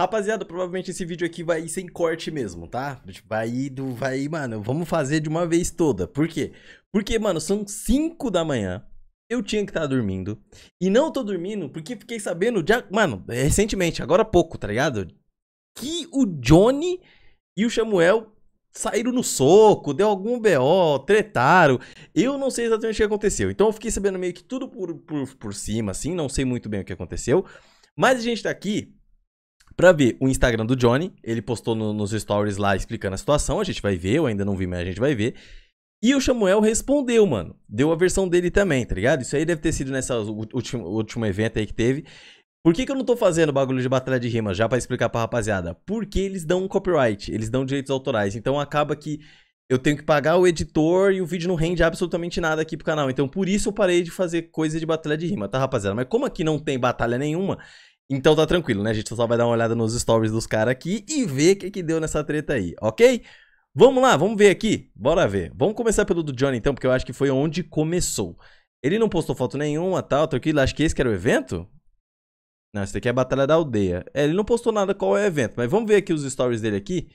Rapaziada, provavelmente esse vídeo aqui vai ir sem corte mesmo, tá? Vai do. Vai, mano, vamos fazer de uma vez toda. Por quê? Porque, mano, são 5 da manhã. Eu tinha que estar tá dormindo. E não tô dormindo porque fiquei sabendo, mano, recentemente, agora há pouco, tá ligado? Que o Johnny e o Samuel saíram no soco, deu algum BO, tretaram. Eu não sei exatamente o que aconteceu. Então eu fiquei sabendo meio que tudo por, por, por cima, assim, não sei muito bem o que aconteceu. Mas a gente tá aqui para ver o Instagram do Johnny. Ele postou no, nos stories lá explicando a situação. A gente vai ver, eu ainda não vi, mas a gente vai ver. E o Samuel respondeu, mano. Deu a versão dele também, tá ligado? Isso aí deve ter sido nessa último, último evento aí que teve. Por que, que eu não tô fazendo bagulho de batalha de rima já para explicar pra rapaziada? Porque eles dão um copyright, eles dão direitos autorais. Então acaba que eu tenho que pagar o editor e o vídeo não rende absolutamente nada aqui pro canal. Então por isso eu parei de fazer coisa de batalha de rima, tá, rapaziada? Mas como aqui não tem batalha nenhuma, então tá tranquilo, né? A gente só vai dar uma olhada nos stories dos caras aqui e ver o que, que deu nessa treta aí, ok? Vamos lá, vamos ver aqui. Bora ver. Vamos começar pelo do Johnny, então, porque eu acho que foi onde começou. Ele não postou foto nenhuma, tal, tranquilo. Acho que esse que era o evento? Não, esse aqui é a Batalha da Aldeia. É, ele não postou nada qual é o evento, mas vamos ver aqui os stories dele aqui.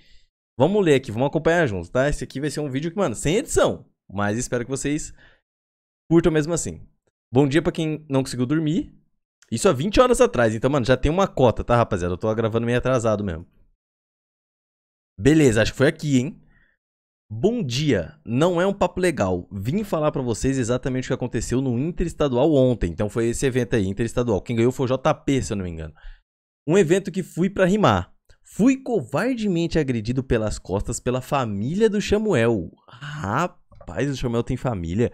Vamos ler aqui, vamos acompanhar juntos, tá? Esse aqui vai ser um vídeo que, mano, sem edição. Mas espero que vocês curtam mesmo assim. Bom dia para quem não conseguiu dormir. Isso há 20 horas atrás. Então, mano, já tem uma cota, tá, rapaziada? Eu tô gravando meio atrasado mesmo. Beleza, acho que foi aqui, hein? Bom dia, não é um papo legal. Vim falar para vocês exatamente o que aconteceu no Interestadual ontem. Então foi esse evento aí, Interestadual. Quem ganhou foi o JP, se eu não me engano. Um evento que fui para rimar. Fui covardemente agredido pelas costas pela família do Samuel. Rapaz, o Samuel tem família.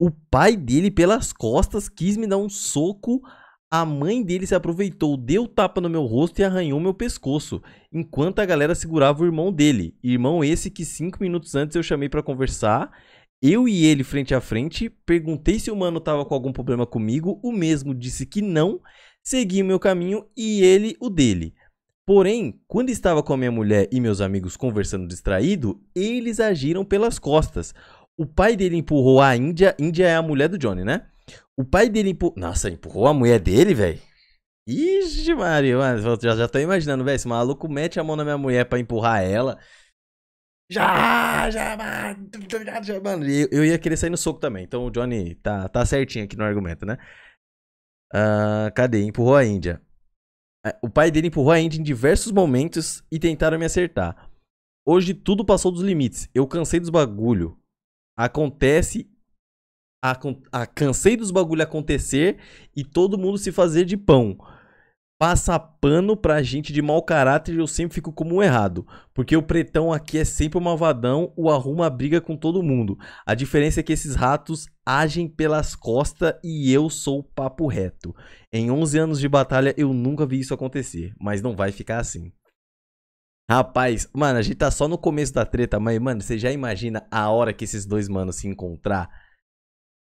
O pai dele pelas costas quis me dar um soco a mãe dele se aproveitou, deu tapa no meu rosto e arranhou meu pescoço, enquanto a galera segurava o irmão dele. Irmão esse que cinco minutos antes eu chamei para conversar. Eu e ele frente a frente, perguntei se o mano tava com algum problema comigo, o mesmo disse que não, segui o meu caminho e ele o dele. Porém, quando estava com a minha mulher e meus amigos conversando distraído, eles agiram pelas costas. O pai dele empurrou a Índia, Índia é a mulher do Johnny, né? O pai dele empurrou. Nossa, empurrou a mulher dele, velho? Ixi, Maria, já, já tô imaginando, velho. Esse maluco mete a mão na minha mulher pra empurrar ela. Já, já, já, mano. Eu, eu ia querer sair no soco também. Então o Johnny tá, tá certinho aqui no argumento, né? Uh, cadê? Empurrou a Índia. É, o pai dele empurrou a Índia em diversos momentos e tentaram me acertar. Hoje tudo passou dos limites. Eu cansei dos bagulho. Acontece a, a ah, cansei dos bagulho acontecer e todo mundo se fazer de pão. Passa pano pra gente de mau caráter e eu sempre fico como um errado. Porque o pretão aqui é sempre um malvadão, o arruma briga com todo mundo. A diferença é que esses ratos agem pelas costas e eu sou papo reto. Em 11 anos de batalha eu nunca vi isso acontecer, mas não vai ficar assim. Rapaz, mano, a gente tá só no começo da treta, mas, mano, você já imagina a hora que esses dois manos se encontrar?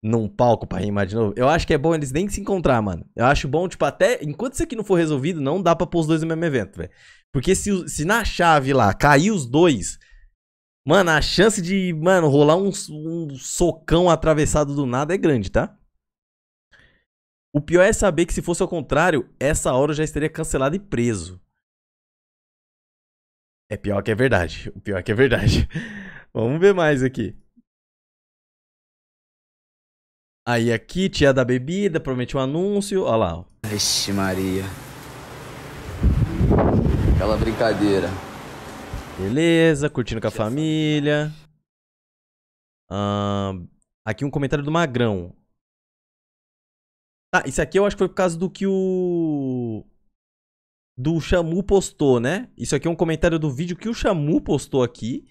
num palco para rimar de novo. Eu acho que é bom eles nem se encontrar, mano. Eu acho bom, tipo, até enquanto isso aqui não for resolvido, não dá pra pôr os dois no mesmo evento, velho. Porque se, se na chave lá cair os dois, mano, a chance de, mano, rolar um, um socão atravessado do nada é grande, tá? O pior é saber que se fosse ao contrário, essa hora eu já estaria cancelado e preso. É pior que é verdade. O pior é que é verdade. Vamos ver mais aqui. Aí aqui, tia da bebida, promete um anúncio, olha lá. Vixe Maria. Aquela brincadeira. Beleza, curtindo com a família. Ah, aqui um comentário do Magrão. Ah, isso aqui eu acho que foi por causa do que o... Do Xamu postou, né? Isso aqui é um comentário do vídeo que o Xamu postou aqui.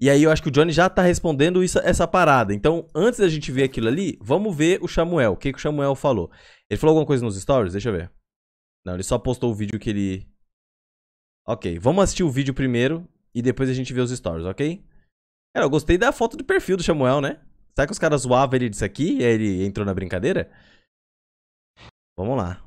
E aí eu acho que o Johnny já tá respondendo isso, essa parada. Então, antes da gente ver aquilo ali, vamos ver o Samuel. O que, que o Samuel falou? Ele falou alguma coisa nos stories? Deixa eu ver. Não, ele só postou o vídeo que ele... Ok, vamos assistir o vídeo primeiro e depois a gente vê os stories, ok? Cara, eu gostei da foto do perfil do Samuel, né? Será que os caras zoavam ele disso aqui e aí ele entrou na brincadeira? Vamos lá.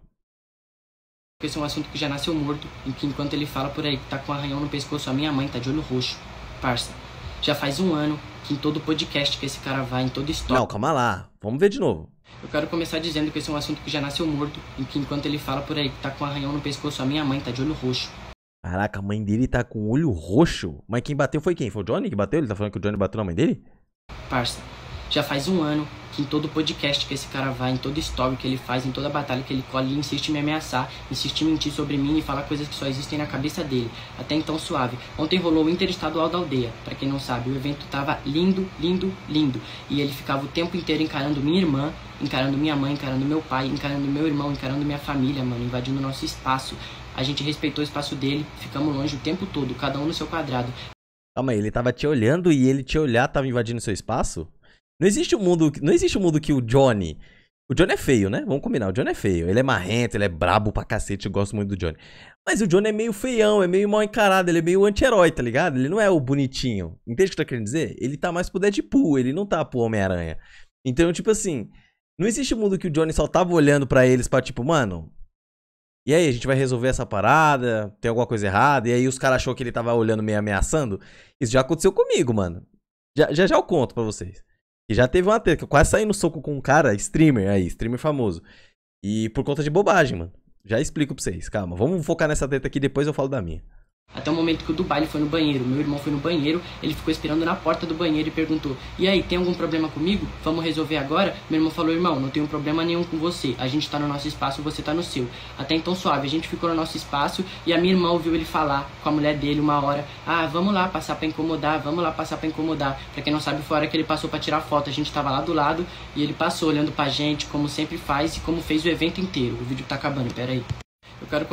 Esse é um assunto que já nasceu morto e que enquanto ele fala por aí que tá com arranhão no pescoço, a minha mãe tá de olho roxo. Parça, já faz um ano que em todo podcast que esse cara vai, em toda história. Não, calma lá. Vamos ver de novo. Eu quero começar dizendo que esse é um assunto que já nasceu morto e que enquanto ele fala por aí que tá com um arranhão no pescoço, a minha mãe tá de olho roxo. Caraca, a mãe dele tá com olho roxo? Mas quem bateu foi quem? Foi o Johnny que bateu? Ele tá falando que o Johnny bateu na mãe dele? Parça, já faz um ano que em todo podcast que esse cara vai, em todo story que ele faz, em toda batalha que ele colhe, ele insiste em me ameaçar, insiste em mentir sobre mim e falar coisas que só existem na cabeça dele. Até então suave. Ontem rolou o Interestadual da Aldeia, para quem não sabe, o evento tava lindo, lindo, lindo. E ele ficava o tempo inteiro encarando minha irmã, encarando minha mãe, encarando meu pai, encarando meu irmão, encarando minha família, mano, invadindo nosso espaço. A gente respeitou o espaço dele, ficamos longe o tempo todo, cada um no seu quadrado. Calma aí, ele tava te olhando e ele te olhar tava invadindo seu espaço? Não existe um mundo, não existe um mundo que o Johnny o Johnny é feio, né? Vamos combinar, o Johnny é feio. Ele é marrento, ele é brabo pra cacete, eu gosto muito do Johnny. Mas o Johnny é meio feião, é meio mal encarado, ele é meio anti-herói, tá ligado? Ele não é o bonitinho. Entende o que eu tô querendo dizer? Ele tá mais pro Deadpool, ele não tá pro Homem-Aranha. Então, tipo assim, não existe um mundo que o Johnny só tava olhando para eles pra tipo, mano. E aí, a gente vai resolver essa parada? Tem alguma coisa errada? E aí os caras achou que ele tava olhando meio ameaçando? Isso já aconteceu comigo, mano. Já já, já eu conto pra vocês. E já teve uma treta, que eu quase saí no soco com um cara, streamer aí, streamer famoso. E por conta de bobagem, mano. Já explico pra vocês, calma. Vamos focar nessa treta aqui, depois eu falo da minha. Até o momento que o Dubai foi no banheiro, meu irmão foi no banheiro, ele ficou esperando na porta do banheiro e perguntou: E aí, tem algum problema comigo? Vamos resolver agora? Meu irmão falou: Irmão, não tenho problema nenhum com você. A gente tá no nosso espaço, você tá no seu. Até então suave, a gente ficou no nosso espaço e a minha irmã ouviu ele falar com a mulher dele uma hora: Ah, vamos lá passar pra incomodar, vamos lá passar pra incomodar. Pra quem não sabe, foi a hora que ele passou pra tirar foto. A gente tava lá do lado e ele passou olhando pra gente, como sempre faz e como fez o evento inteiro. O vídeo tá acabando, peraí. Eu quero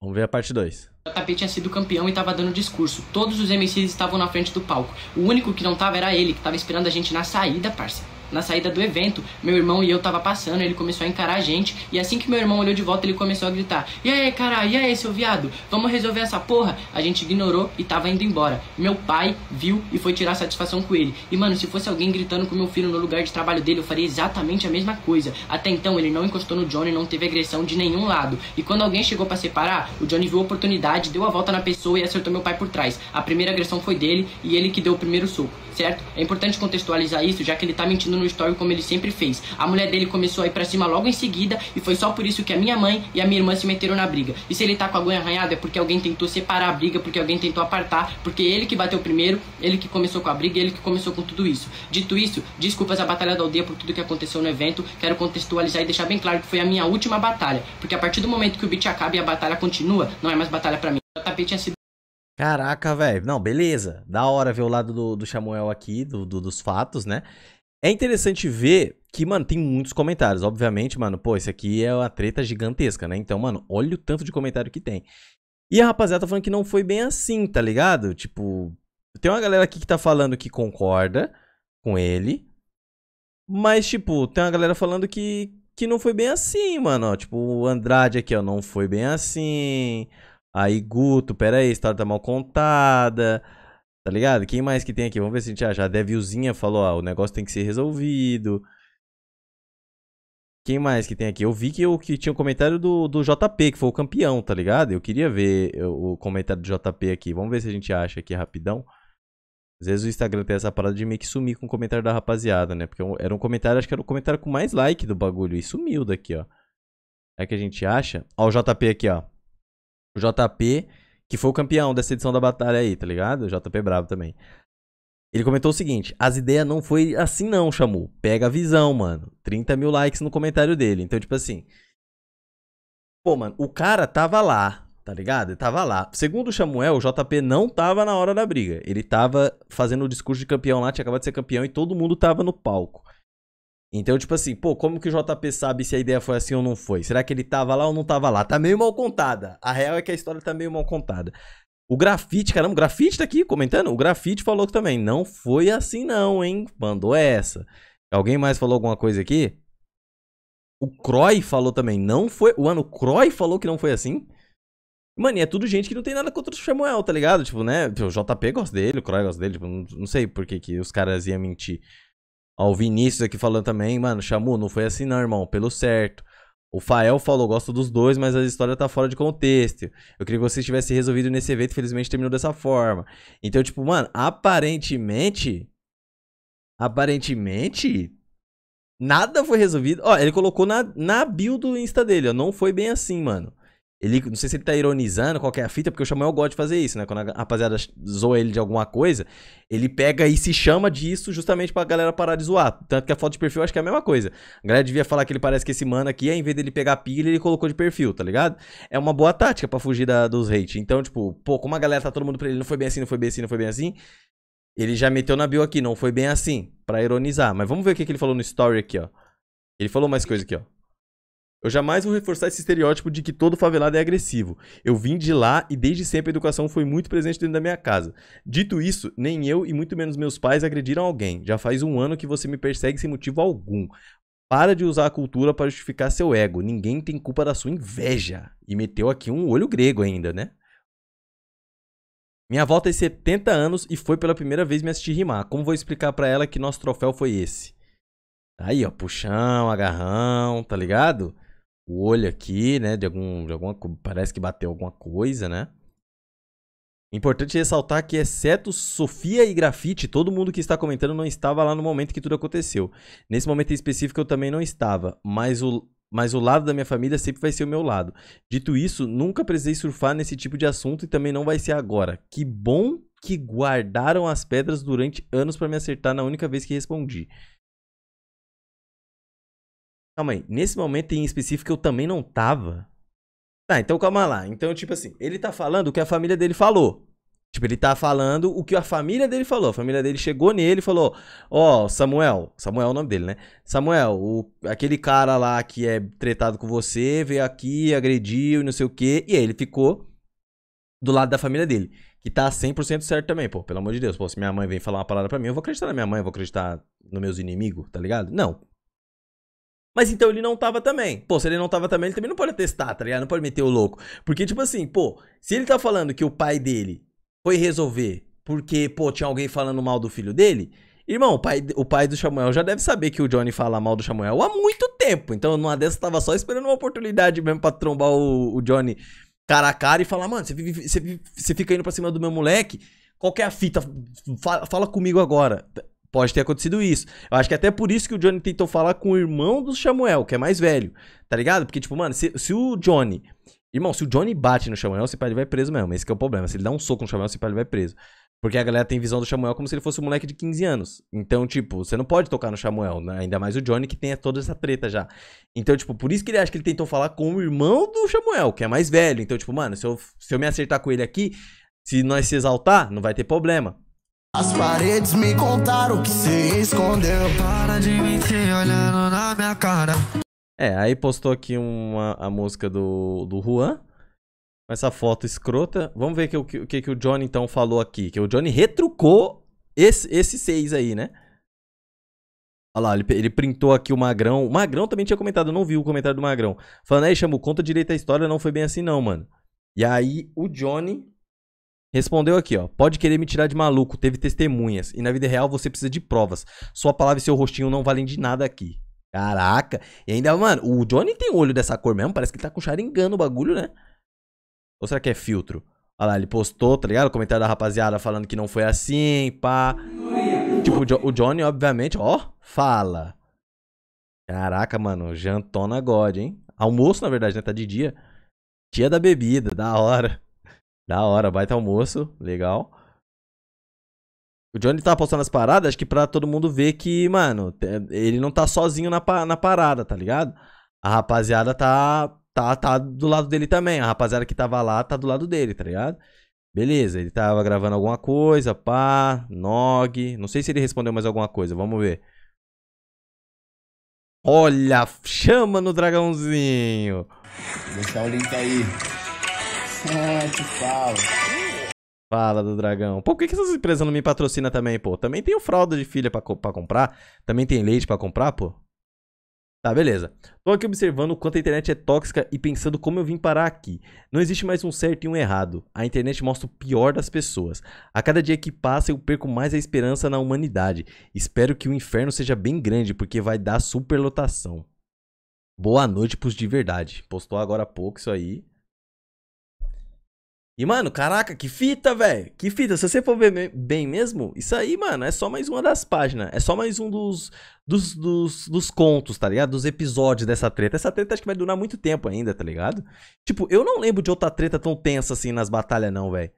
Vamos ver a parte 2. JP tinha sido campeão e estava dando discurso. Todos os MCs estavam na frente do palco. O único que não tava era ele, que tava esperando a gente na saída, parça. Na saída do evento, meu irmão e eu tava passando, ele começou a encarar a gente, e assim que meu irmão olhou de volta, ele começou a gritar: E aí, caralho, e aí, seu viado? Vamos resolver essa porra? A gente ignorou e tava indo embora. Meu pai viu e foi tirar satisfação com ele. E mano, se fosse alguém gritando com meu filho no lugar de trabalho dele, eu faria exatamente a mesma coisa. Até então, ele não encostou no Johnny, não teve agressão de nenhum lado. E quando alguém chegou para separar, o Johnny viu a oportunidade, deu a volta na pessoa e acertou meu pai por trás. A primeira agressão foi dele e ele que deu o primeiro soco certo? É importante contextualizar isso, já que ele tá mentindo no story como ele sempre fez. A mulher dele começou a ir pra cima logo em seguida e foi só por isso que a minha mãe e a minha irmã se meteram na briga. E se ele tá com a agulha arranhada é porque alguém tentou separar a briga, porque alguém tentou apartar, porque ele que bateu primeiro, ele que começou com a briga, ele que começou com tudo isso. Dito isso, desculpas à Batalha da Aldeia por tudo que aconteceu no evento. Quero contextualizar e deixar bem claro que foi a minha última batalha, porque a partir do momento que o beat acaba e a batalha continua, não é mais batalha para mim. O tapete tinha é sido Caraca, velho. Não, beleza. Da hora ver o lado do, do Samuel aqui, do, do, dos fatos, né? É interessante ver que, mano, tem muitos comentários. Obviamente, mano, pô, isso aqui é uma treta gigantesca, né? Então, mano, olha o tanto de comentário que tem. E a rapaziada tá falando que não foi bem assim, tá ligado? Tipo, tem uma galera aqui que tá falando que concorda com ele. Mas, tipo, tem uma galera falando que, que não foi bem assim, mano. Ó, tipo, o Andrade aqui, ó, não foi bem assim. Aí, Guto, pera aí, história tá mal contada. Tá ligado? Quem mais que tem aqui? Vamos ver se a gente acha. A Devilzinha falou, ó, o negócio tem que ser resolvido. Quem mais que tem aqui? Eu vi que, eu, que tinha o um comentário do, do JP, que foi o campeão, tá ligado? Eu queria ver eh, o comentário do JP aqui. Vamos ver se a gente acha aqui rapidão. Às vezes o Instagram tem essa parada de meio que sumir com o comentário da rapaziada, né? Porque é era um comentário, acho que era o um comentário com mais like do bagulho. E sumiu daqui, ó. É que a gente acha. Ó, o JP aqui, ó. O JP, que foi o campeão dessa edição da batalha aí, tá ligado? O JP é Bravo também. Ele comentou o seguinte: as ideias não foi assim, não, chamou Pega a visão, mano. 30 mil likes no comentário dele. Então, tipo assim. Pô, mano, o cara tava lá, tá ligado? Ele tava lá. Segundo o Chamuel, o JP não tava na hora da briga. Ele tava fazendo o discurso de campeão lá, tinha acabado de ser campeão e todo mundo tava no palco. Então, tipo assim, pô, como que o JP sabe se a ideia foi assim ou não foi? Será que ele tava lá ou não tava lá? Tá meio mal contada. A real é que a história tá meio mal contada. O grafite, caramba, o grafite tá aqui comentando? O grafite falou que também. Não foi assim, não, hein? Mandou essa. Alguém mais falou alguma coisa aqui? O Croy falou também. Não foi. O ano Croy falou que não foi assim? Mano, e é tudo gente que não tem nada contra o Samuel, tá ligado? Tipo, né? Tipo, o JP gosta dele, o Croy gosta dele. Tipo, não, não sei por que, que os caras iam mentir. Ó, o Vinícius aqui falando também, mano, Chamu, não foi assim não, irmão, pelo certo. O Fael falou, gosto dos dois, mas a história tá fora de contexto. Eu queria que você tivesse resolvido nesse evento, felizmente terminou dessa forma. Então, tipo, mano, aparentemente... Aparentemente... Nada foi resolvido. Ó, ele colocou na, na build do Insta dele, ó. Não foi bem assim, mano. Ele, não sei se ele tá ironizando qual é a fita, porque o eu gosta de fazer isso, né? Quando a rapaziada zoa ele de alguma coisa, ele pega e se chama disso justamente pra galera parar de zoar. Tanto que a foto de perfil eu acho que é a mesma coisa. A galera devia falar que ele parece que esse mano aqui, em vez dele pegar pilha, ele colocou de perfil, tá ligado? É uma boa tática para fugir da, dos hate. Então, tipo, pô, como a galera tá todo mundo pra ele, não foi bem assim, não foi bem assim, não foi bem assim. Ele já meteu na bio aqui, não foi bem assim, pra ironizar. Mas vamos ver o que, que ele falou no story aqui, ó. Ele falou mais coisa aqui, ó. Eu jamais vou reforçar esse estereótipo de que todo favelado é agressivo. Eu vim de lá e desde sempre a educação foi muito presente dentro da minha casa. Dito isso, nem eu e muito menos meus pais agrediram alguém. Já faz um ano que você me persegue sem motivo algum. Para de usar a cultura para justificar seu ego. Ninguém tem culpa da sua inveja. E meteu aqui um olho grego ainda, né? Minha avó tem 70 anos e foi pela primeira vez me assistir rimar. Como vou explicar para ela que nosso troféu foi esse? Tá aí, ó, puxão, agarrão, tá ligado? o olho aqui, né? De, algum, de alguma. Parece que bateu alguma coisa, né? Importante ressaltar que, exceto Sofia e Grafite, todo mundo que está comentando não estava lá no momento que tudo aconteceu. Nesse momento em específico eu também não estava, mas o, mas o lado da minha família sempre vai ser o meu lado. Dito isso, nunca precisei surfar nesse tipo de assunto e também não vai ser agora. Que bom que guardaram as pedras durante anos para me acertar na única vez que respondi. Calma aí, nesse momento em específico eu também não tava. Tá, então calma lá. Então, tipo assim, ele tá falando o que a família dele falou. Tipo, ele tá falando o que a família dele falou. A família dele chegou nele e falou: Ó, oh, Samuel, Samuel é o nome dele, né? Samuel, o, aquele cara lá que é tretado com você veio aqui, agrediu e não sei o quê. E aí ele ficou do lado da família dele, que tá 100% certo também, pô. Pelo amor de Deus, pô, se minha mãe vem falar uma palavra pra mim, eu vou acreditar na minha mãe, eu vou acreditar nos meus inimigos, tá ligado? Não, mas então ele não tava também. Pô, se ele não tava também, ele também não pode atestar, tá ligado? Não pode meter o louco. Porque, tipo assim, pô, se ele tá falando que o pai dele foi resolver porque, pô, tinha alguém falando mal do filho dele, Irmão, o pai, o pai do Samuel já deve saber que o Johnny fala mal do Samuel há muito tempo. Então, numa dessas, tava só esperando uma oportunidade mesmo pra trombar o, o Johnny cara a cara e falar: mano, você fica indo pra cima do meu moleque, qual que é a fita? Fala, fala comigo agora. Pode ter acontecido isso. Eu acho que até por isso que o Johnny tentou falar com o irmão do Samuel, que é mais velho. Tá ligado? Porque, tipo, mano, se, se o Johnny. Irmão, se o Johnny bate no Samuel, esse pai vai preso mesmo. Esse é o problema. Se ele dá um soco no Samuel, esse pai vai preso. Porque a galera tem visão do Samuel como se ele fosse um moleque de 15 anos. Então, tipo, você não pode tocar no Samuel, né? ainda mais o Johnny que tem toda essa treta já. Então, tipo, por isso que ele acha que ele tentou falar com o irmão do Samuel, que é mais velho. Então, tipo, mano, se eu, se eu me acertar com ele aqui, se nós se exaltar, não vai ter problema. As paredes me contaram que se escondeu. Para de mentir olhando na minha cara. É, aí postou aqui uma, a música do, do Juan. Com essa foto escrota. Vamos ver o que, que, que, o Johnny então falou aqui. Que o Johnny retrucou esse, esse seis aí, né? Olha lá, ele, ele printou aqui o Magrão. O Magrão também tinha comentado, eu não vi o comentário do Magrão. Falando, aí, chamou, conta direito a história, não foi bem assim não, mano. E aí o Johnny Respondeu aqui, ó. Pode querer me tirar de maluco, teve testemunhas. E na vida real você precisa de provas. Sua palavra e seu rostinho não valem de nada aqui. Caraca. E ainda, mano, o Johnny tem olho dessa cor mesmo. Parece que ele tá com charingando no bagulho, né? Ou será que é filtro? Olha lá, ele postou, tá ligado? O comentário da rapaziada falando que não foi assim, pá. Tipo, o, jo o Johnny, obviamente, ó, fala. Caraca, mano, jantona God, hein? Almoço, na verdade, né? Tá de dia. Dia da bebida, da hora. Da hora, baita almoço. Legal. O Johnny tá postando as paradas, acho que pra todo mundo ver que, mano, ele não tá sozinho na, na parada, tá ligado? A rapaziada tá, tá, tá do lado dele também. A rapaziada que tava lá tá do lado dele, tá ligado? Beleza, ele tava gravando alguma coisa, pá, Nog. Não sei se ele respondeu mais alguma coisa, vamos ver. Olha, chama no dragãozinho. Vou deixar o link aí fala. Fala do dragão. Pô, por que, essas empresas não me patrocinam também, pô? Também tem o fralda de filha pra, co pra comprar. Também tem leite pra comprar, pô. Tá, beleza. Tô aqui observando o quanto a internet é tóxica e pensando como eu vim parar aqui. Não existe mais um certo e um errado. A internet mostra o pior das pessoas. A cada dia que passa, eu perco mais a esperança na humanidade. Espero que o inferno seja bem grande, porque vai dar superlotação. Boa noite pros de verdade. Postou agora há pouco isso aí. E, mano, caraca, que fita, velho. Que fita. Se você for ver bem mesmo, isso aí, mano, é só mais uma das páginas. É só mais um dos, dos, dos, dos contos, tá ligado? Dos episódios dessa treta. Essa treta acho que vai durar muito tempo ainda, tá ligado? Tipo, eu não lembro de outra treta tão tensa assim nas batalhas, não, velho.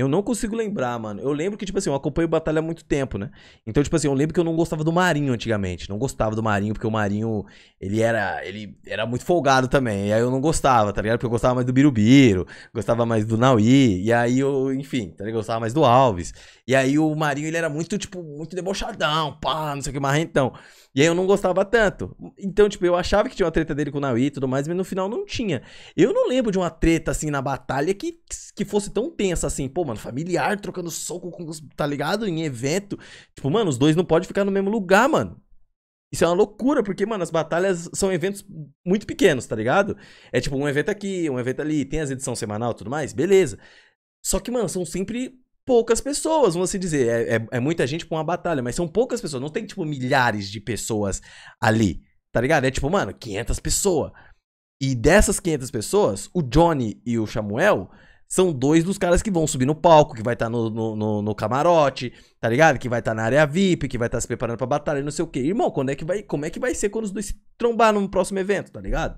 Eu não consigo lembrar, mano. Eu lembro que, tipo assim, eu acompanho Batalha há muito tempo, né? Então, tipo assim, eu lembro que eu não gostava do Marinho antigamente. Não gostava do Marinho, porque o Marinho, ele era, ele era muito folgado também. E aí eu não gostava, tá ligado? Porque eu gostava mais do Birubiru, gostava mais do Naui. E aí eu, enfim, tá ligado? Eu gostava mais do Alves. E aí o Marinho, ele era muito, tipo, muito debochadão, pá, não sei o que, marrentão. E aí eu não gostava tanto. Então, tipo, eu achava que tinha uma treta dele com o Naui e tudo mais, mas no final não tinha. Eu não lembro de uma treta, assim, na batalha que, que fosse tão tensa assim. Pô, mano, familiar trocando soco com os, tá ligado? Em evento. Tipo, mano, os dois não podem ficar no mesmo lugar, mano. Isso é uma loucura, porque, mano, as batalhas são eventos muito pequenos, tá ligado? É tipo um evento aqui, um evento ali, tem as edições semanal e tudo mais, beleza. Só que, mano, são sempre poucas pessoas, vamos assim dizer. É, é, é muita gente pra uma batalha, mas são poucas pessoas. Não tem, tipo, milhares de pessoas ali, tá ligado? É tipo, mano, 500 pessoas. E dessas 500 pessoas, o Johnny e o Samuel são dois dos caras que vão subir no palco, que vai estar tá no, no, no, no, camarote, tá ligado? Que vai estar tá na área VIP, que vai estar tá se preparando pra batalha, não sei o quê. Irmão, quando é que vai, como é que vai ser quando os dois se trombar num próximo evento, tá ligado?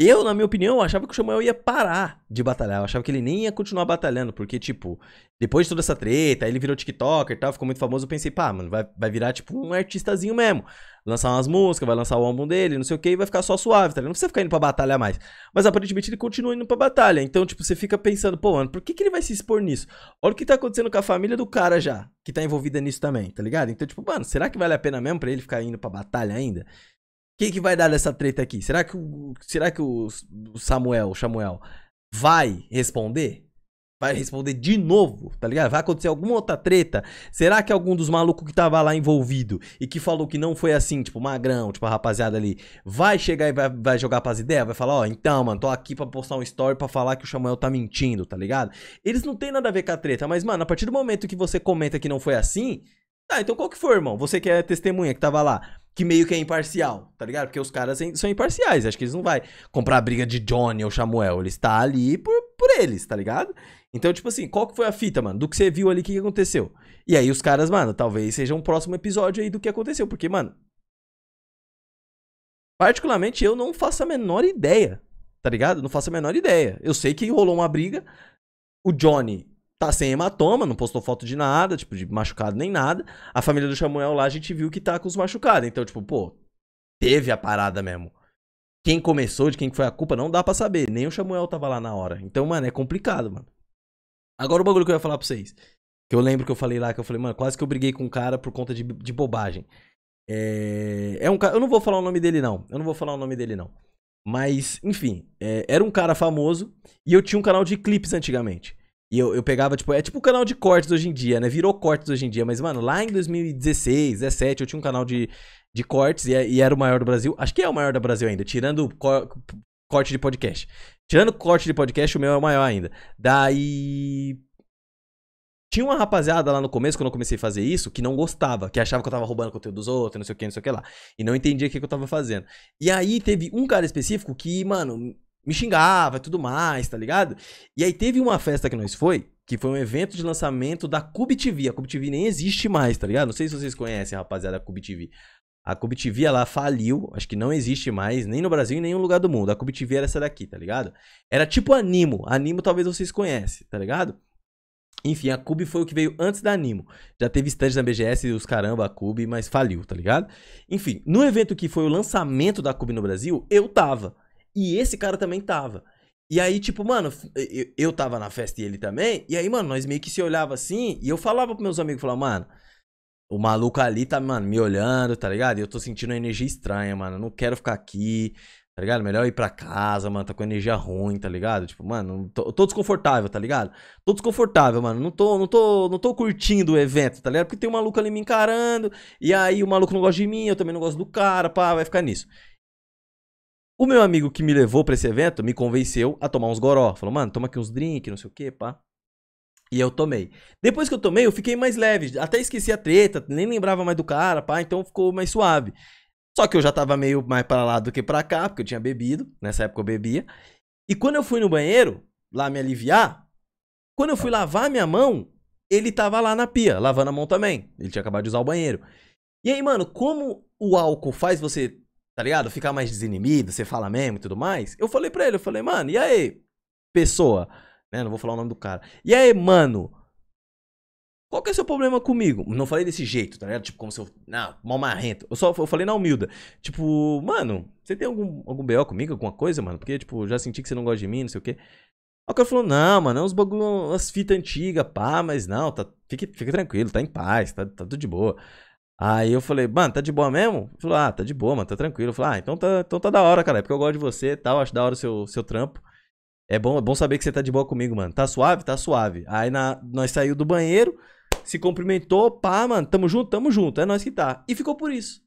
Eu, na minha opinião, achava que o Samuel ia parar de batalhar. Eu achava que ele nem ia continuar batalhando, porque, tipo, depois de toda essa treta, ele virou TikToker e tal, ficou muito famoso. Eu pensei, pá, mano, vai, vai virar, tipo, um artistazinho mesmo. Lançar umas músicas, vai lançar o álbum dele, não sei o que, e vai ficar só suave, tá ligado? Não precisa ficar indo pra batalhar mais. Mas aparentemente ele continua indo pra batalha. Então, tipo, você fica pensando, pô, mano, por que, que ele vai se expor nisso? Olha o que tá acontecendo com a família do cara já, que tá envolvida nisso também, tá ligado? Então, tipo, mano, será que vale a pena mesmo pra ele ficar indo pra batalha ainda? que, que vai dar dessa treta aqui? Será que, o, será que o Samuel, o Samuel, vai responder? Vai responder de novo, tá ligado? Vai acontecer alguma outra treta? Será que algum dos malucos que tava lá envolvido e que falou que não foi assim, tipo, magrão, tipo, a rapaziada ali, vai chegar e vai, vai jogar pras ideias? Vai falar, ó, oh, então, mano, tô aqui pra postar um story pra falar que o Samuel tá mentindo, tá ligado? Eles não tem nada a ver com a treta, mas, mano, a partir do momento que você comenta que não foi assim, tá, então qual que foi, irmão? Você que é testemunha que tava lá, que meio que é imparcial, tá ligado? Porque os caras são imparciais, acho que eles não vai comprar a briga de Johnny ou Samuel, ele está ali por, por eles, tá ligado? Então, tipo assim, qual que foi a fita, mano? Do que você viu ali, o que, que aconteceu? E aí os caras, mano, talvez seja um próximo episódio aí do que aconteceu, porque, mano, particularmente eu não faço a menor ideia, tá ligado? Não faço a menor ideia. Eu sei que rolou uma briga, o Johnny tá sem hematoma, não postou foto de nada, tipo, de machucado nem nada. A família do Samuel lá, a gente viu que tá com os machucados. Então, tipo, pô, teve a parada mesmo. Quem começou, de quem foi a culpa, não dá para saber. Nem o Samuel tava lá na hora. Então, mano, é complicado, mano. Agora o bagulho que eu ia falar pra vocês. Que eu lembro que eu falei lá, que eu falei, mano, quase que eu briguei com um cara por conta de, de bobagem. É, é um cara. Eu não vou falar o nome dele, não. Eu não vou falar o nome dele, não. Mas, enfim, é, era um cara famoso e eu tinha um canal de clipes antigamente. E eu, eu pegava, tipo, é tipo o canal de cortes hoje em dia, né? Virou cortes hoje em dia, mas, mano, lá em 2016, 17, eu tinha um canal de, de cortes e, é, e era o maior do Brasil. Acho que é o maior do Brasil ainda, tirando cor, corte de podcast. Tirando corte de podcast, o meu é o maior ainda. Daí. Tinha uma rapaziada lá no começo, quando eu comecei a fazer isso, que não gostava, que achava que eu tava roubando conteúdo dos outros, não sei o que, não sei o que lá. E não entendia o que, que eu tava fazendo. E aí teve um cara específico que, mano, me xingava e tudo mais, tá ligado? E aí teve uma festa que nós foi, que foi um evento de lançamento da Cube TV. A Cube TV nem existe mais, tá ligado? Não sei se vocês conhecem, rapaziada, a Cube TV. A Cube TV, ela faliu, acho que não existe mais, nem no Brasil e em nenhum lugar do mundo. A Cube TV era essa daqui, tá ligado? Era tipo Animo. Animo talvez vocês conhecem, tá ligado? Enfim, a Cube foi o que veio antes da Animo. Já teve stand na BGS e os caramba, a Cube, mas faliu, tá ligado? Enfim, no evento que foi o lançamento da Cube no Brasil, eu tava. E esse cara também tava. E aí, tipo, mano, eu, eu tava na festa e ele também. E aí, mano, nós meio que se olhava assim. E eu falava pros meus amigos, falava, mano, o maluco ali tá, mano, me olhando, tá ligado? E eu tô sentindo uma energia estranha, mano. Eu não quero ficar aqui, tá ligado? Melhor ir pra casa, mano. Tá com energia ruim, tá ligado? Tipo, mano, tô, tô desconfortável, tá ligado? Tô desconfortável, mano. Não tô, não tô, não tô curtindo o evento, tá ligado? Porque tem um maluco ali me encarando. E aí o maluco não gosta de mim, eu também não gosto do cara, pá, vai ficar nisso. O meu amigo que me levou para esse evento me convenceu a tomar uns goró. Falou, mano, toma aqui uns drinks, não sei o que, pá. E eu tomei. Depois que eu tomei, eu fiquei mais leve. Até esqueci a treta, nem lembrava mais do cara, pá. Então ficou mais suave. Só que eu já tava meio mais para lá do que para cá, porque eu tinha bebido. Nessa época eu bebia. E quando eu fui no banheiro, lá me aliviar, quando eu fui lavar minha mão, ele tava lá na pia, lavando a mão também. Ele tinha acabado de usar o banheiro. E aí, mano, como o álcool faz você tá ligado? Ficar mais desinimido, você fala mesmo e tudo mais. Eu falei pra ele, eu falei, mano, e aí, pessoa? Né? Não vou falar o nome do cara. E aí, mano? Qual que é o seu problema comigo? Não falei desse jeito, tá ligado? Tipo, como se eu. Não, mal marrento. Eu só eu falei na humilda. Tipo, mano, você tem algum, algum BO comigo, alguma coisa, mano? Porque, tipo, já senti que você não gosta de mim, não sei o quê. Aí o cara falou, não, mano, é uns bagulho, umas fitas antigas, pá, mas não, tá, fique, fica tranquilo, tá em paz, tá, tá tudo de boa. Aí eu falei, mano, tá de boa mesmo? Ele falou, ah, tá de boa, mano, tá tranquilo. Eu falei, ah, então tá, então tá da hora, cara, é porque eu gosto de você e tal, acho da hora o seu, seu trampo. É bom, é bom saber que você tá de boa comigo, mano. Tá suave? Tá suave. Aí na, nós saiu do banheiro, se cumprimentou, pá, mano, tamo junto, tamo junto, é nós que tá. E ficou por isso.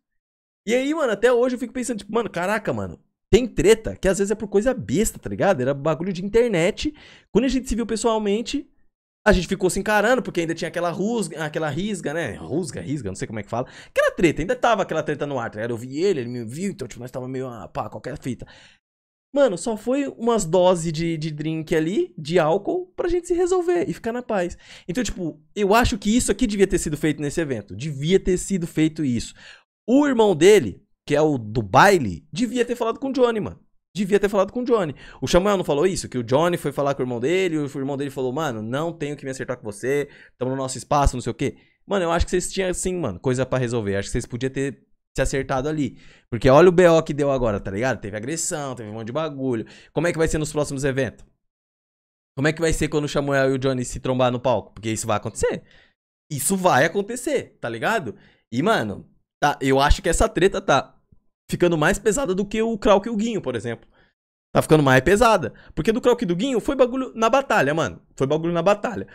E aí, mano, até hoje eu fico pensando, tipo, mano, caraca, mano, tem treta que às vezes é por coisa besta, tá ligado? Era bagulho de internet. Quando a gente se viu pessoalmente, a gente ficou se encarando, porque ainda tinha aquela rusga, aquela risga, né? Rusga, risga, não sei como é que fala. Aquela treta, ainda tava aquela treta no ar, tá Eu vi ele, ele me viu, então, tipo, nós tava meio, ah, pá, qualquer fita. Mano, só foi umas doses de, de drink ali, de álcool, pra gente se resolver e ficar na paz. Então, tipo, eu acho que isso aqui devia ter sido feito nesse evento. Devia ter sido feito isso. O irmão dele, que é o do baile, devia ter falado com o Johnny, mano devia ter falado com o Johnny. O Samuel não falou isso? Que o Johnny foi falar com o irmão dele, e o irmão dele falou, mano, não tenho que me acertar com você, estamos no nosso espaço, não sei o quê. Mano, eu acho que vocês tinham, assim, mano, coisa para resolver. Acho que vocês podiam ter se acertado ali. Porque olha o BO que deu agora, tá ligado? Teve agressão, teve um monte de bagulho. Como é que vai ser nos próximos eventos? Como é que vai ser quando o Samuel e o Johnny se trombar no palco? Porque isso vai acontecer. Isso vai acontecer, tá ligado? E, mano, tá, eu acho que essa treta tá ficando mais pesada do que o Krauk e o Guinho, por exemplo. Tá ficando mais pesada. Porque do Krauk e do Guinho foi bagulho na batalha, mano. Foi bagulho na batalha.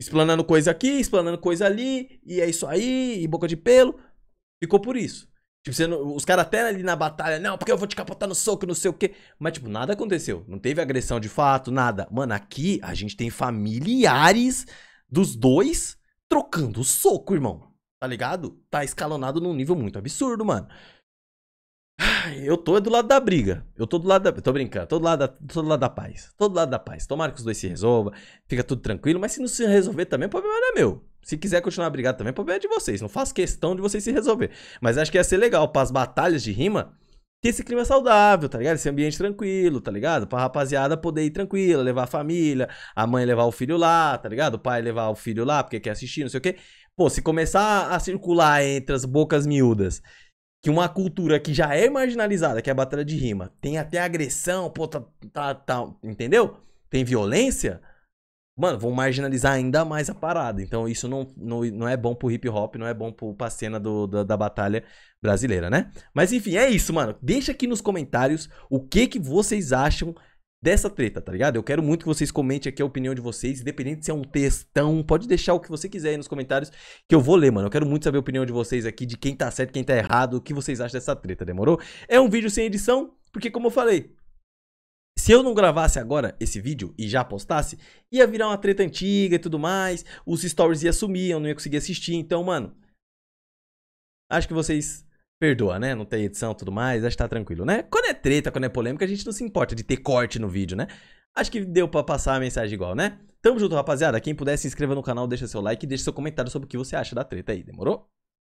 Explanando coisa aqui, explanando coisa ali, e é isso aí, e boca de pelo. Ficou por isso. Tipo, os caras até ali na batalha, não, porque eu vou te capotar no soco, não sei o quê. Mas, tipo, nada aconteceu. Não teve agressão de fato, nada. Mano, aqui a gente tem familiares dos dois trocando soco, irmão. Tá ligado? Tá escalonado num nível muito absurdo, mano. Eu tô é do lado da briga. Eu tô do lado da. Tô brincando. Tô do lado da, tô do lado da paz. Tô do lado da paz. Tomara que os dois se resolvam. Fica tudo tranquilo. Mas se não se resolver também, o problema não é meu. Se quiser continuar brigado também, o problema é de vocês. Não faço questão de vocês se resolver. Mas acho que ia ser legal para as batalhas de rima ter esse clima saudável, tá ligado? Esse ambiente tranquilo, tá ligado? Pra rapaziada poder ir tranquila, levar a família, a mãe levar o filho lá, tá ligado? O pai levar o filho lá porque quer assistir, não sei o quê. Pô, se começar a circular entre as bocas miúdas que uma cultura que já é marginalizada, que é a batalha de rima, tem até agressão, pô, tá, tá, tá, entendeu? Tem violência, mano, vão marginalizar ainda mais a parada. Então isso não, não, não é bom pro hip hop, não é bom pro, pra cena do, da, da batalha brasileira, né? Mas enfim, é isso, mano. Deixa aqui nos comentários o que que vocês acham dessa treta, tá ligado? Eu quero muito que vocês comentem aqui a opinião de vocês, independente se é um textão, pode deixar o que você quiser aí nos comentários, que eu vou ler, mano. Eu quero muito saber a opinião de vocês aqui, de quem tá certo, quem tá errado, o que vocês acham dessa treta, demorou? É um vídeo sem edição, porque como eu falei, se eu não gravasse agora esse vídeo e já postasse, ia virar uma treta antiga e tudo mais, os stories ia sumir, eu não ia conseguir assistir, então, mano, acho que vocês Perdoa, né? Não tem edição e tudo mais, acho que tá tranquilo, né? Quando é treta, quando é polêmica, a gente não se importa de ter corte no vídeo, né? Acho que deu pra passar a mensagem igual, né? Tamo junto, rapaziada. Quem puder, se inscreva no canal, deixa seu like e deixa seu comentário sobre o que você acha da treta aí, demorou?